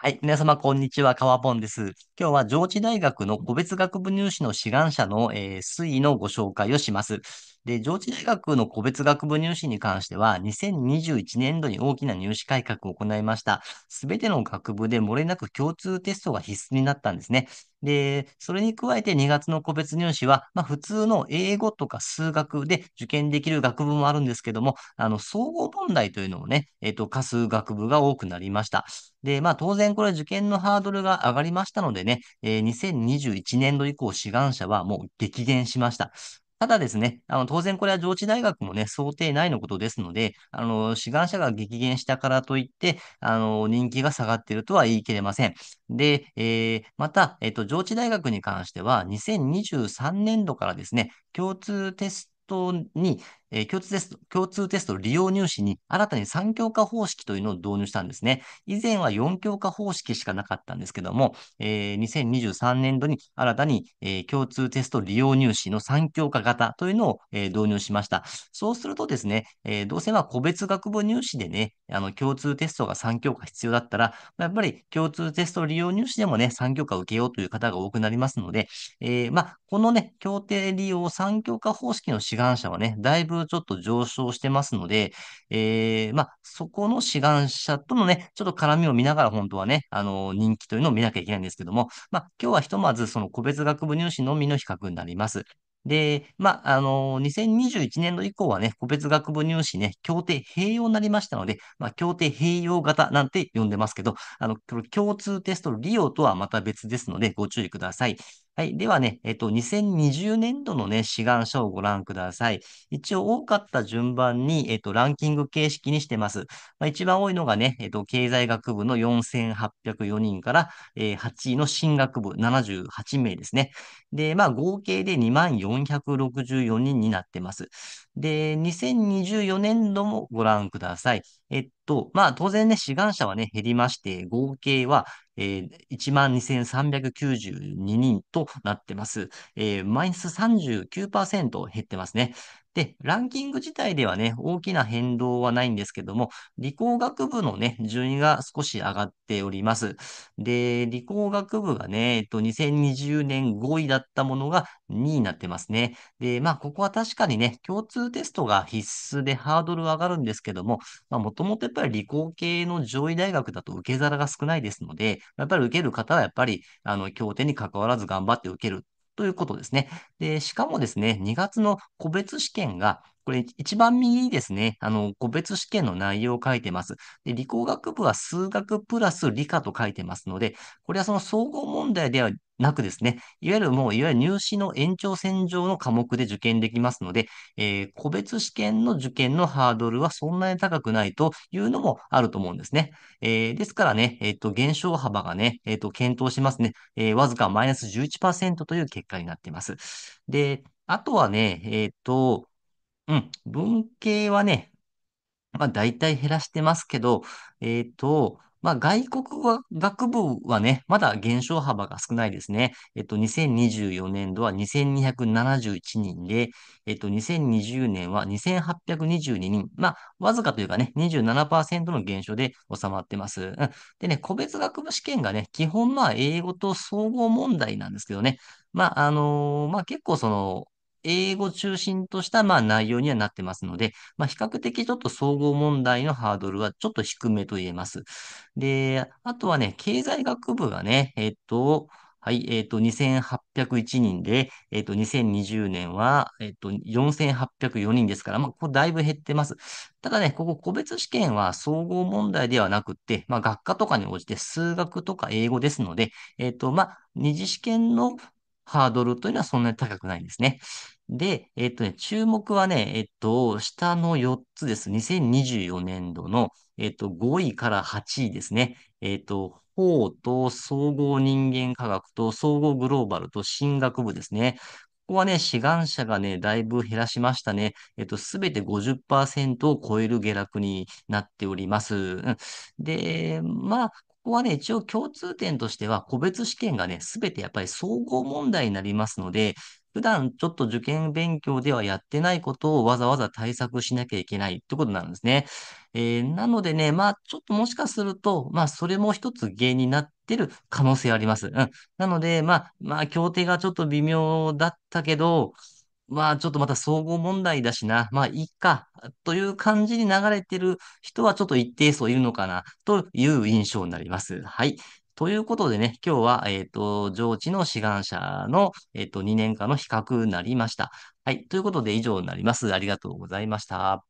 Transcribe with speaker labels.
Speaker 1: はい。皆様、こんにちは。かわぽんです。今日は上智大学の個別学部入試の志願者の、えー推移のご紹介をします。で、上智大学の個別学部入試に関しては、2021年度に大きな入試改革を行いました。すべての学部で漏れなく共通テストが必須になったんですね。で、それに加えて2月の個別入試は、まあ、普通の英語とか数学で受験できる学部もあるんですけども、あの、総合問題というのをね、えっ、ー、と、課す学部が多くなりました。で、まあ、当然これ受験のハードルが上がりましたのでね、えー、2021年度以降志願者はもう激減しました。ただですね、あの、当然これは上智大学もね、想定内のことですので、あの、志願者が激減したからといって、あの、人気が下がっているとは言い切れません。で、えー、また、えっと、上智大学に関しては、2023年度からですね、共通テストに、えー、共通テスト、共通テスト利用入試に新たに3教科方式というのを導入したんですね。以前は4教科方式しかなかったんですけども、えー、2023年度に新たに、えー、共通テスト利用入試の3教科型というのを、えー、導入しました。そうするとですね、えー、どうせは個別学部入試でね、あの共通テストが3教科必要だったら、やっぱり共通テスト利用入試でもね、3教科受けようという方が多くなりますので、えー、まあ、このね、協定利用3教科方式の志願者はね、だいぶちょっと上昇してますので、えー、まあ、そこの志願者とのね、ちょっと絡みを見ながら本当はね、あの、人気というのを見なきゃいけないんですけども、まあ、今日はひとまずその個別学部入試のみの比較になります。で、まあ、あの、2021年度以降はね、個別学部入試ね、協定併用になりましたので、まあ、協定併用型なんて呼んでますけど、あの、共通テスト利用とはまた別ですので、ご注意ください。はい。ではね、えっと、2020年度のね、志願書をご覧ください。一応多かった順番に、えっと、ランキング形式にしてます。まあ、一番多いのがね、えっと、経済学部の4804人から、えー、8位の進学部78名ですね。で、まあ、合計で2464人になってます。で、2024年度もご覧ください。えっと、まあ当然ね、志願者はね、減りまして、合計は、えー、12,392人となってます。えー、マイナス39%減ってますね。で、ランキング自体ではね、大きな変動はないんですけども、理工学部のね、順位が少し上がっております。で、理工学部がね、えっと、2020年5位だったものが2位になってますね。で、まあ、ここは確かにね、共通テストが必須でハードル上がるんですけども、まあ、もともとやっぱり理工系の上位大学だと受け皿が少ないですので、やっぱり受ける方はやっぱり、あの、協定に関わらず頑張って受けるということですね。で、しかもですね、2月の個別試験がこれ一番右にですね、あの、個別試験の内容を書いてます。で、理工学部は数学プラス理科と書いてますので、これはその総合問題ではなくですね、いわゆるもう、いわゆる入試の延長線上の科目で受験できますので、えー、個別試験の受験のハードルはそんなに高くないというのもあると思うんですね。えー、ですからね、えっ、ー、と、減少幅がね、えっ、と、検討しますね、えわずかマイナス11%という結果になっています。で、あとはね、えっ、と、うん。文系はね、まあ大体減らしてますけど、えっと、まあ外国語学部はね、まだ減少幅が少ないですね。えっと、2024年度は2271人で、えっと、2020年は2822人。まあ、わずかというかね、27%の減少で収まってます。うんでね、個別学部試験がね、基本まあ英語と総合問題なんですけどね。まあ、あのーまあ結構その、英語中心とした、まあ、内容にはなってますので、まあ、比較的ちょっと総合問題のハードルはちょっと低めと言えます。で、あとはね、経済学部がね、えっと、はい、えっ、ー、と、2801人で、えっ、ー、と、2020年は、えっ、ー、と、4804人ですから、まあ、ここだいぶ減ってます。ただね、ここ個別試験は総合問題ではなくて、まあ、学科とかに応じて数学とか英語ですので、えっ、と、まあ、二次試験の、ハードルというのはそんなに高くないんですね。で、えっとね、注目はね、えっと、下の4つです。2024年度の、えっと、5位から8位ですね。えっと、法と総合人間科学と総合グローバルと進学部ですね。ここはね、志願者がね、だいぶ減らしましたね。えっと、すべて50%を超える下落になっております。で、まあ、ここはね、一応共通点としては、個別試験がね、すべてやっぱり総合問題になりますので、普段ちょっと受験勉強ではやってないことをわざわざ対策しなきゃいけないってことなんですね。えー、なのでね、まあちょっともしかすると、まあそれも一つ原因になってる可能性あります。うん。なので、まあ、まあ協定がちょっと微妙だったけど、まあちょっとまた総合問題だしな、まあいいか、という感じに流れてる人はちょっと一定数いるのかな、という印象になります。はい。ということでね、今日は、えっ、と、上智の志願者の、えっ、と、2年間の比較になりました。はい。ということで以上になります。ありがとうございました。